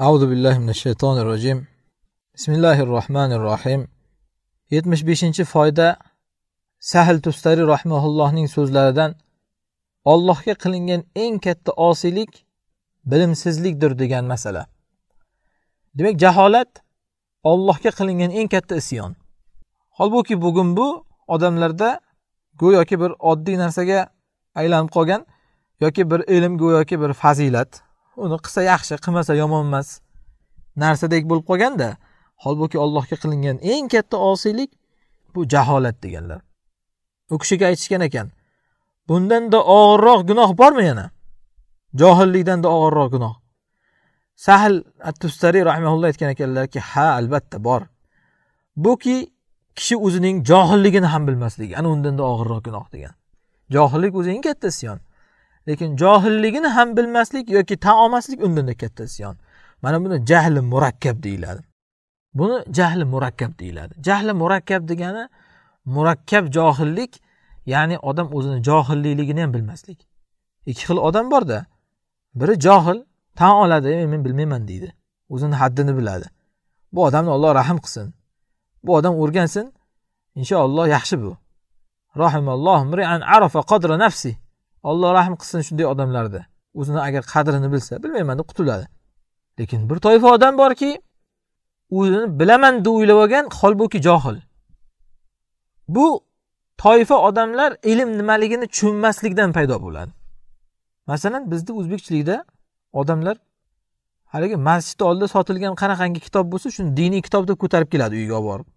أعوذ billahi mina shaytonir rojim بسم rohmanir rohim yetmish beshinchi foyda sahl tustari rahmaullohning so'zlaridan ollohga qilingan eng katta osiylik bilimsizlikdir degan masala demak jaholat ollohga qilingan eng katta isyon holbuki bugun bu odamlarda go'yoki bir oddiy narsaga aylanib qolgan yoki bir ilm go'yoki bir fazilat uni qilsa yaxshi qilmasa yomon emas narsadek bo'lib qolganda holbuki allohga qilingan eng katta osiylik bu jaholat deganlar u kishiga aytishgan ekan bundanda og'irroq gunoh bormi yana johillikdanda og'irroq gunoh sahl atustari rahimaulloh aytgan ekanlarki ha albatta bor buki kishi o'zining johilligini ham bilmasligi ana undanda og'irroq gunoh degan johillik o'zi eng katta isyon lekin johilligini ham bilmaslik yoki tan olmaslik undanda katta ziyon mana buni jahli murakkab deyiladi buni jahli murakkab deyiladi jahli murakkab degani murakkab johillik ya'ni odam o'zini johilligini ham bilmaslik ikki xil odam borda biri johil tan oladi men bilmayman deydi o'zini haddini biladi bu odamni olloh rahm qilsin bu odam o'rgansin inshaalloh yaxshi bu rahimalloh arafa qadra nafsi alloh rahm qilsin shunday odamlarni o'zini agar qadrini bilsa bilmaymanda qutuladi lekin bir toifa odam borki o'zini bilaman deb o'ylab olgan holbuki johil bu toifa odamlar ilm nimaligini tushunmaslikdan paydo bo'ladi masalan bizni o'zbekchilikda odamlar haligi masjidni oldida sotilgan qanaqangi kitob bo'lsa shuni diniy kitob deb ko'tarib keladi uyiga olib borib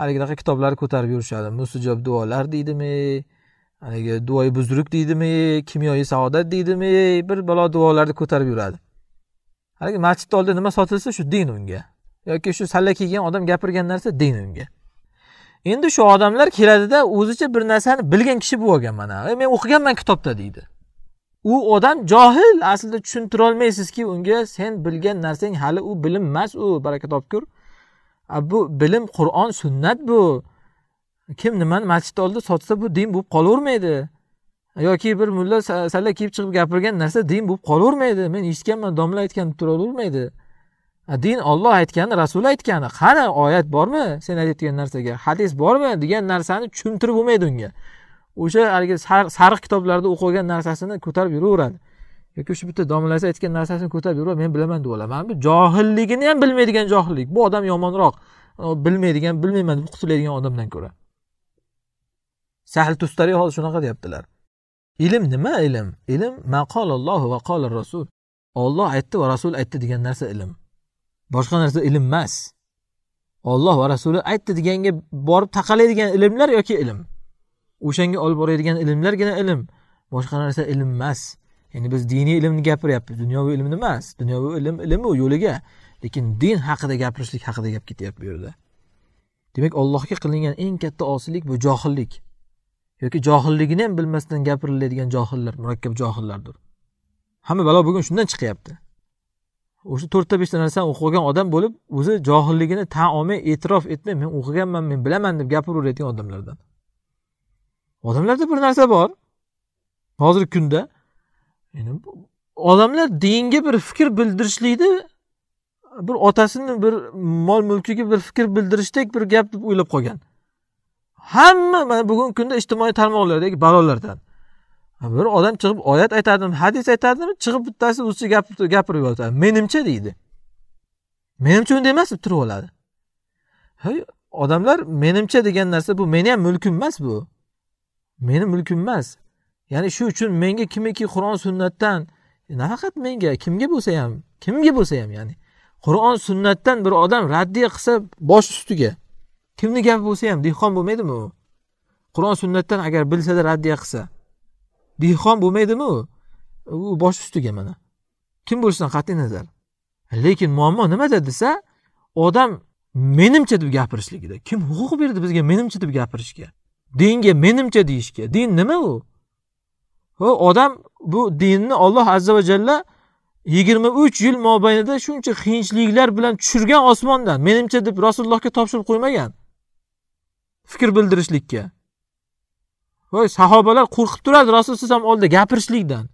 haligidaqa kitoblarni ko'tarib yurishadi musijob duolar deydimi haligi duoyi buzruk deydimi kimyoviy saodat deydimi bir balo duolarni ko'tarib yuradi haligi masjidni oldida nima sotilsa shu din unga yoki shu salla kiygan odam gapirgan narsa din unga endi shu odamlar keladida o'zicha bir narsani bilgan kishi bo'lib olgan mana e, men o'qiganman kitobda deydi u odam johil aslida tushuntirolmaysizki unga sen bilgan narsang hali u bilim emas u baraka topkur bu bilim qur'on sunnat bu kim nimani masjidni oldida sotsa bu din bo'lib qolavermaydi yoki bir mulla salla kiyib chiqib gapirgan narsa din bo'lib qolavermaydi men eshitganman domla aytgan deb turavermaydi din olloh aytgani rasuli aytgani qani oyat bormi sen aytayotgan narsaga hadis bormi degan narsani tushuntirib bo'lmaydi unga o'sha haligi sariq kitoblarda o'qib olgan narsasini ko'tarib yuraveradi yoki shu bitta domlasi aytgan narsasini ko'tarib yuraveradi men bilaman deb oladi mana bu johilligini ham bilmaydigan johillik bu odam yomonroq bilmaydigan bilmayman deb qutulaydigan odamdan ko'ra sahl tustari hozir shunaqa deyaptilar ilm nima ilm ilm maqolallohu va qola rasul olloh aytdi va rasul aytdi degan narsa ilm boshqa narsa ilm emas olloh va rasuli aytdi deganga borib taqalaydigan ilmlar yoki ilm o'shanga olib boradigan ilmlargina ilm boshqa narsa ilm emas ya'ni biz diniy ilmni gapiryapmiz dunyoviy ilmni emas dunyoviy ilm u yo'liga lekin din haqida gapirishlik haqida gap ketyapti bu yerda demak allohga qilingan eng katta osiylik bu johillik yoki johilligini ham bilmasdan gapiriladigan johillar murakkab johillardir hamma balo bugun shundan chiqyapti o'sha to'rtta beshta narsani o'qigan odam bo'lib o'zi johilligini tan olmay e'tirof etmay men o'qiganman men bilaman deb gapiraveradigan odamlardan odamlarda bir narsa bor hozirgi kunda odamlar dinga bir fikr bildirishlikni bir otasini bir mol mulkiga bir fikr bildirishdek bir gap deb o'ylab qolgan hamma mana bugungi kunda ijtimoiy tarmoqlardagi balolardan bir odam chiqib oyat aytadimi hadis aytadimi chiqib bittasi o'zicha gapirib yotadi menimcha deydi menimcha unday emas deb turib oladi odamlar menimcha degan narsa bu meni ham mulkim emas bu meni mulkim emas ya'ni shu uchun menga kimiki qur'on sunnatdan nafaqat menga kimga bo'lsa ham kimga bo'lsa ham ya'ni qur'on sunnatdan bir odam raddiya qilsa bosh ustiga kimni gapi bo'lsa ham dehqon bo'lmaydimi u qur'on sunnatdan agar bilsada raddiya qilsa dehqon bo'lmaydimi u u bosh ustiga mana kim bo'lishidan qat'iy nazar lekin muammo nimada desa odam menimcha deb gapirishligida kim huquq berdi bizga menimcha deb gapirishga dinga menimcha deyishga din nima u ho odam bu dinni olloh azza va jalla yigirma uch yil mobaynida shuncha qiyinchiliklar bilan tushirgan osmondan menimcha deb rasulullohga topshirib qo'ymagan fikr bildirishlikka voy sahobalar qo'rqib turadi rasululloh alayhi vasallam oldida gapirishlikdan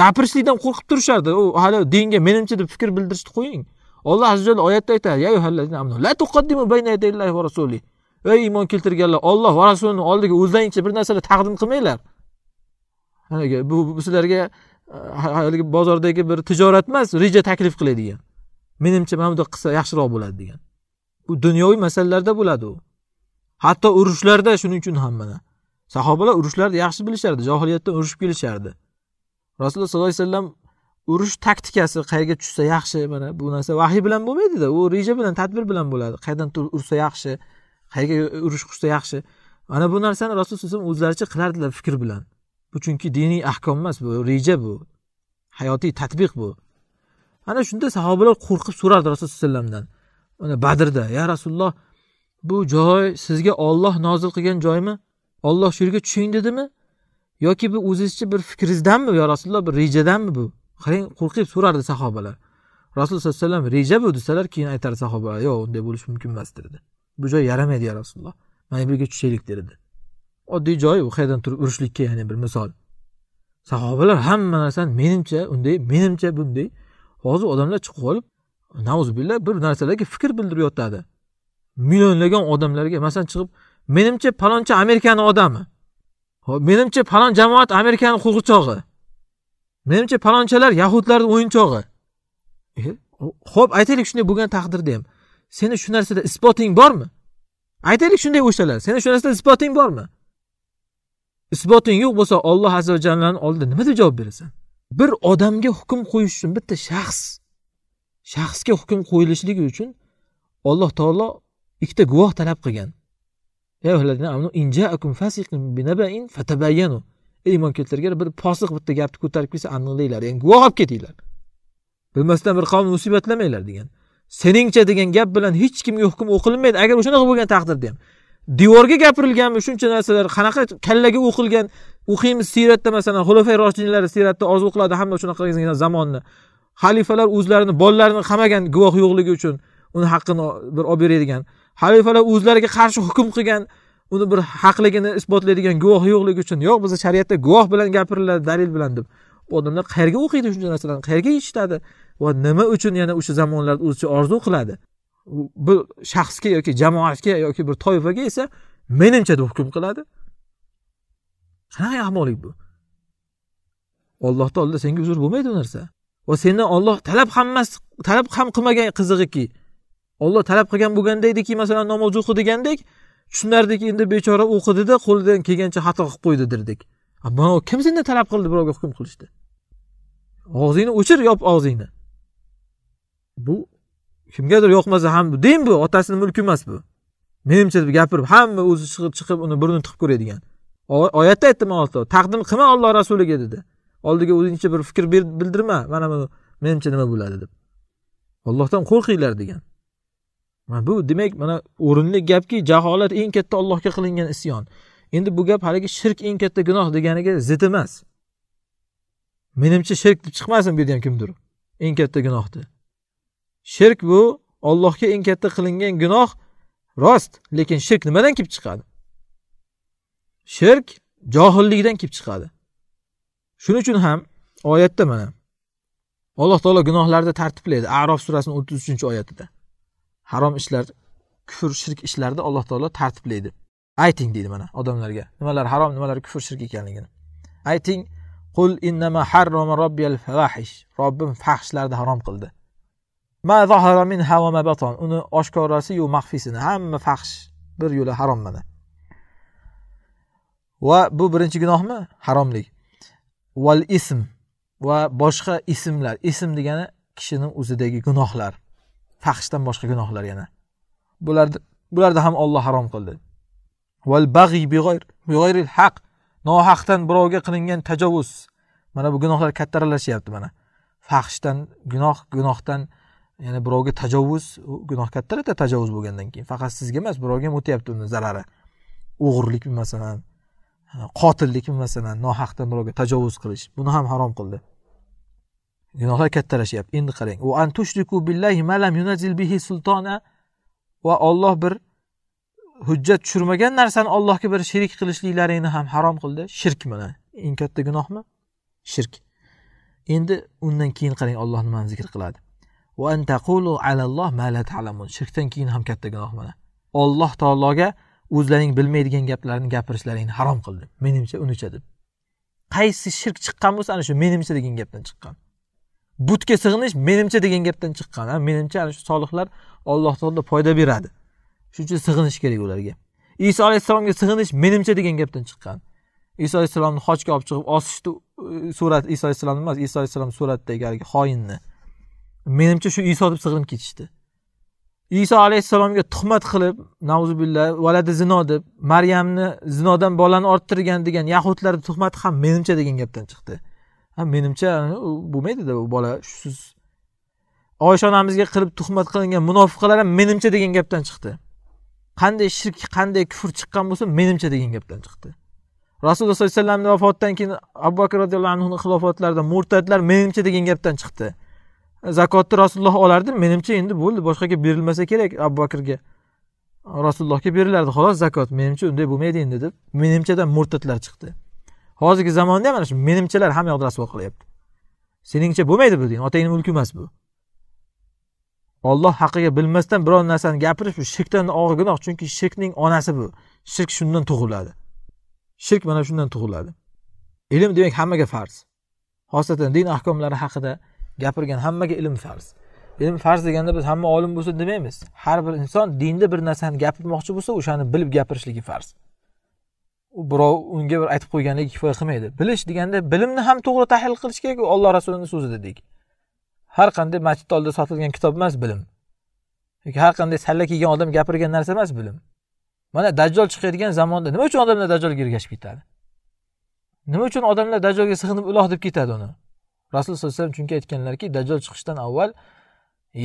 gapirishlikdan qo'rqib turishardi u hali dinga menimcha deb fikr bildirishni qo'ying alloh azza oyatda aytadi la va ey iymon keltirganlar olloh va rasulini oldiga o'zlaringcha bir narsalar taqdim qilmanglar bu, bu sizlarga haligi bozordagi bir tijorat emas reja taklif qiladigan menimcha mana bundoq qilsa yaxshiroq bo'ladi degan bu dunyoviy masalalarda bo'ladi u hatto urushlarda shuning uchun ham mana sahobalar urushlarni yaxshi bilishardi johiliyatdan urushib kelishardi rasululloh sollallohu alayhi vasallam urush taktikasi qayerga tushsa yaxshi mana bu narsa vahiy bilan bo'lmaydida u reja bilan tadbir bilan bo'ladi qayerdan ursa yaxshi qayerga urush qursa yaxshi mana bu narsani rasululloh alayhi vasallam o'zlaricha qilardilar fikr bilan bu chunki diniy ahkom emas bu reja bu hayotiy tadbiq bu ana shunda sahobalar qo'rqib so'rardi rasululloh alayhi vasallamdan mana badrda ya rasululloh bu joy sizga Alloh nozil qilgan joymi Alloh shu yerga tushing dedimi yoki bu o'zizchi bir fikringizdanmi yo rasululloh bir rejadanmi bu qarang qo'rqib so'rardi sahobalar rasululloh sallallohu alayhi vasallam reja bu desalar keyin aytardi sahobalar yo'q unday bo'lishi mumkin emas dedi bu joy yaramaydi ya rasululloh mana bu yerga tushaylik derdi oddiy joy u qayerdan turib urishlikka ya'ni bir misol sahobalar hamma narsani menimcha unday menimcha bunday hozir odamlar chiqib olib nauzubillah bir narsalarga fikr bildirib yotadi millionlagan odamlarga masalan chiqib menimcha palonchi amerikani odami menimcha palon jamoat amerikani qo'g'irchog'i menimcha palonchalar yahudlarni o'yinchog'i ho'p e, aytaylik shunday bo'lgan taqdirda ham seni shu narsada isboting bormi aytaylik shunday o'shalar seni shu narsada isboting bormi isboting yo'q bo'lsa olloh azza va jallani oldida nima deb javob berasan bir odamga hukm qo'yish uchun bitta shaxs shaxsga hukm qo'yilishligi uchun alloh taolo ikkita guvoh talab qilgan ey iymon keltirgan bir posiq bitta gapni ko'tarib kelsa aniqlanglar ya'ni guvoh olib ketinglar bilmasdan bir qavmni musibatlamanglar degan seningcha degan gap bilan hech kimga hukm o'qilinmaydi agar o'shanaqa bo'lgan taqdirda ham devorga gapirilganmi shuncha narsalar qanaqa kallaga o'qilgan o'qiymiz siyratda masalan xulofay roshidinlari siyratda orzu qiladi hamma shunaqa zamonni xalifalar o'zlarini bolalarini qamagan guvoh yo'qligi uchun uni haqqini bir olib beradigan xalifalar o'zlariga qarshi hukm qilgan uni bir haqligini isbotlaydigan guvoh yo'qligi uchun yo'q bizda shariatda guvoh bilan gapiriladi dalil bilan deb bu odamlar qayerga o'qiydi shuncha narsalarni qayerga eshitadi va nima uchun yana o'sha zamonlarda o'zicha orzu qiladi bir shaxsga yoki jamoatga yoki bir toifaga esa menimcha deb hukm qiladi qanaqa ahmoqlik bu ollohni oldida senga uzr bo'lmaydi bu narsa va sendan olloh talab hammasi talab ham qilmagan qizig'iki olloh talab qilgan bo'lganda ediki masalan namoz o'qi degandek tushunardik endi bechora o'qidida qo'lidan kelgancha xato qilib qo'ydi derdik ammo kim sendan talab qildi birovga hukm qilishni og'zingni o'chir yop og'zingni bu kimgadir yoqmasa ham din bu otasini mulki emas bu menimcha deb gapirib hamma o'zi chiqib chiqib uni burnini tiqib ko'radigan oyatda aytdi alloh taqdim qilma olloh rasuliga dedi oldiga o'zingcha bir fikr bildirma mana bu menimcha nima bo'ladi deb ollohdan qo'rqinglar degan bu demak mana o'rinli gapki jaholat eng katta allohga qilingan isyon endi bu gap haligi shirk eng katta gunoh deganiga zid emas menimcha shirk deb chiqmasin bu yerda ham kimdir eng katta gunohni shirk bu ollohga eng katta qilingan gunoh rost lekin shirk nimadan kelib chiqadi shirk johillikdan kelib chiqadi shuning uchun ham oyatda mana alloh taolo gunohlarni tartiblaydi arof surasini o'ttiz uchinchi oyatida harom ishlar kufr shirk ishlarni alloh taolo tartiblaydi ayting deydi mana odamlarga nimalar harom nimalar kufr shirk ekanligini ayting qul innama harrama robbiyal fahish robbim fahshlarni harom qildi ma zahara minha va ma baton uni oshkorasi yu maxfisini hamma fahsh bir yo'la harom mana va bu birinchi gunohmi haromlik val ism va boshqa ismlar ism degani kishini o'zidagi gunohlar fahshdan boshqa gunohlar yana bularni bularda ham olloh harom qildi val bag'iy big'oyril haq nohaqdan birovga qilingan tajovuz mana bu gunohlar kattaralashyapti mana fahshdan gunoh gunohdan ya'ni birovga tajovuz gunoh kattalarda tajovuz bo'lgandan keyin faqat sizga emas birovga ham o'tyapti uni zarari o'g'irlikmi masalan qotillikmi masalan nohaqdan birovga tajovuz qilish buni ham harom qildi gunohlar kattalashyapti endi qarang u an tushriku billahi malam yunazil bihi sultona va Alloh bir hujjat tushirmagan narsani Allohga bir sherik qilishliklaringni ham harom qildi shirk mana eng katta gunohmi shirk endi undan keyin qarang Alloh nimani zikr qiladi va alalloh ta'lamun shirkdan keyin ham katta gunoh mana Alloh taologa o'zlaring bilmaydigan gaplarni gapirishlaringni harom qildi menimcha unicha deb qaysi shirk chiqqan bo'lsa ana shu menimcha degan gapdan chiqqan butga sig'inish menimcha degan gapdan chiqqan menimcha ana shu solihlar alloh taolo foyda beradi shuning uchun sig'inish kerak ularga iso alayhissalomga sig'inish menimcha degan gapdan chiqqan iso alayhissalomni xochga olib chiqib osishni surat iso alayhissalomni emas iso alayhissalom suratidagi haligi xoinni menimcha shu iso deb sig'inib ketishdi iso alayhissalomga tuhmat qilib nauzubillah valadi zino deb maryamni zinodan bolani orttirgan degan yahudlarni tuhmati ham menimcha degan gapdan chiqdi ha menimcha bo'lmaydida u bola shusiz oysha onamizga qilib tuhmat qilingan munofiqlar ham menimcha degan gapdan chiqdi qanday shirk qanday kufr chiqqan bo'lsa menimcha degan gapdan chiqdi rasululloh sollallohu alayhi vasallamni vafotidan keyin abu bakr roziyallohu anhuni xilofatlarida murtadlar menimcha degan gapdan chiqdi zakotni rasululloh olardi menimcha endi bo'ldi boshqaga berilmasa kerak abu bakrga rasulullohga berilardi xolos zakot menimcha unday bo'lmaydi endi deb menimchadan murtadlar chiqdi hozirgi zamonda ham mana shu menimchilar hamma yoqda rasvo qilyapti seningcha bo'lmaydi bu deng otangni mulki emas bu olloh haqiga bilmasdan biror narsani gapirish bu shirkdan og'ir gunoh chunki shirkning onasi bu shirk shundan tug'iladi shirk mana shundan tug'iladi ilm demak hammaga farz xosatan din ahkomlari haqida gapirgan hammaga ilm farz ilm farz deganda biz hamma olim bo'lsin demaymiz har bir inson dinda bir narsani gapirmoqchi bo'lsa o'shani bilib gapirishligi farz birov unga bir aytib qo'yganligi kifoya qilmaydi bilish deganda bilimni ham to'g'ri tahlil qilish kerak olloh rasulini so'zi dedik har qanday masjidni oldida sotilgan kitob emas bilim yoki har qanday salla kiygan odam gapirgan narsa emas bilim mana dajjol chiqadigan zamonda nima uchun odamlar dajjolga ergashib ketadi nima uchun odamlar dajjolga sig'inib iloh deb ketadi uni rasululloh sallallohu alayhi vasallam chunki aytganlarki dajjol chiqishdan avval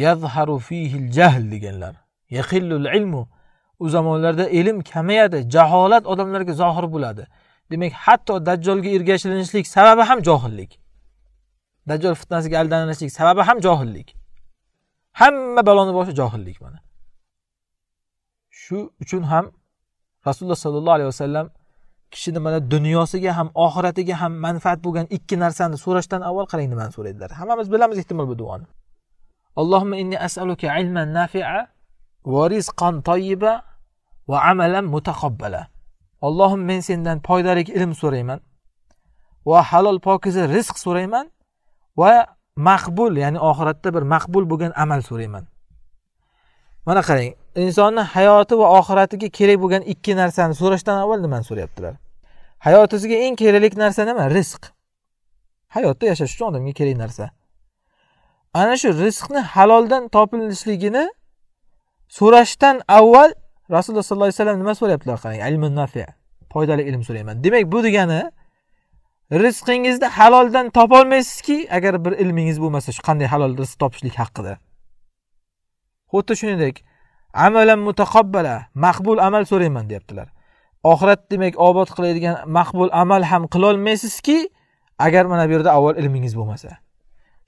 yazharu fihil jahl deganlar yahillul ilmu u zamonlarda ilm kamayadi jaholat odamlarga zohir bo'ladi demak hatto dajjolga ergashilinishlik sababi ham johillik dajjol fitnasiga aldanishlik sababi ham johillik hamma baloni boshi johillik mana shu uchun ham rasululloh sollallohu alayhi vasallam kishini mana dunyosiga ham oxiratiga ham manfaat bo'lgan ikki narsani so'rashdan avval qarang nimani so'raydilar hammamiz bilamiz ehtimol bu duoni allohimma inni asaluka ilman nafi'a va rizqan tayyiba va amalan mutaqabbala allohim men sendan foydali ilm so'rayman va halol pokiza rizq so'rayman va maqbul ya'ni oxiratda bir maqbul bo'lgan amal so'rayman mana qarang insonni hayoti va oxiratiga kerak bo'lgan ikki narsani so'rashdan avval nimani so'rayaptilar hayotingizga eng kerakli narsa nima rizq hayotda yashash uchun odamga kerak narsa ana shu rizqni haloldan topilishligini so'rashdan avval rasululloh sollallohu alayhi vasallam nima so'rayaptilar qarang ilmi nafi foydali ilm so'rayman demak bu degani rizqingizni haloldan topolmaysizki agar bir ilmingiz bo'lmasa shu qanday halol rizq topishlik haqida xuddi shuningdek amalan mutaqabbala maqbul amal so'rayman deyaptilar oxirat demak obod qiladigan maqbul amal ham qilolmaysizki agar mana bu yerda avval ilmingiz bo'lmasa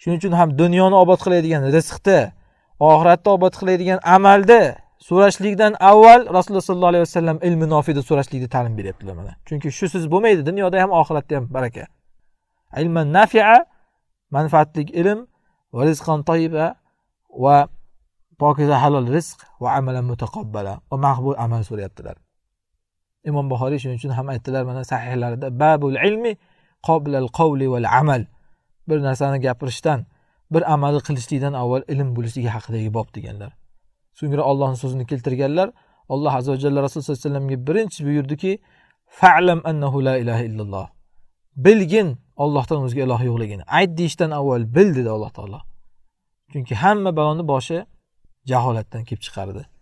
shuning uchun ham dunyoni obod qiladigan rizqni oxiratni obod qiladigan amalni so'rashlikdan avval rasululloh sollallohu alayhi vasallam ilmi nofida so'rashlikni ta'lim beryaptilar mana chunki shusiz bo'lmaydi dunyoda ham oxiratda ham baraka ilman nafia manfaatli ilm va rizqon toyiba va pokiza halol rizq va amalan mutaqabbala va maqbul amal so'rayaptilar imom buxoriy shuning uchun ham aytdilar mana sahihlarida babul ilmi qoblal qavli val amal bir narsani gapirishdan bir amalni qilishlikdan avval ilm bo'lishligi haqidagi bob deganlar so'ngra ollohni so'zini keltirganlar alloh azu vajalla rasululloh sallallohu alayhi vasallamga birinchi buyurdiki falam annahu la ilaha illalloh bilgin ollohdan o'zga iloh yo'qligini ayt deyishdan avval bil dedi alloh taolo chunki hamma baloni boshi jaholatdan kelib chiqardi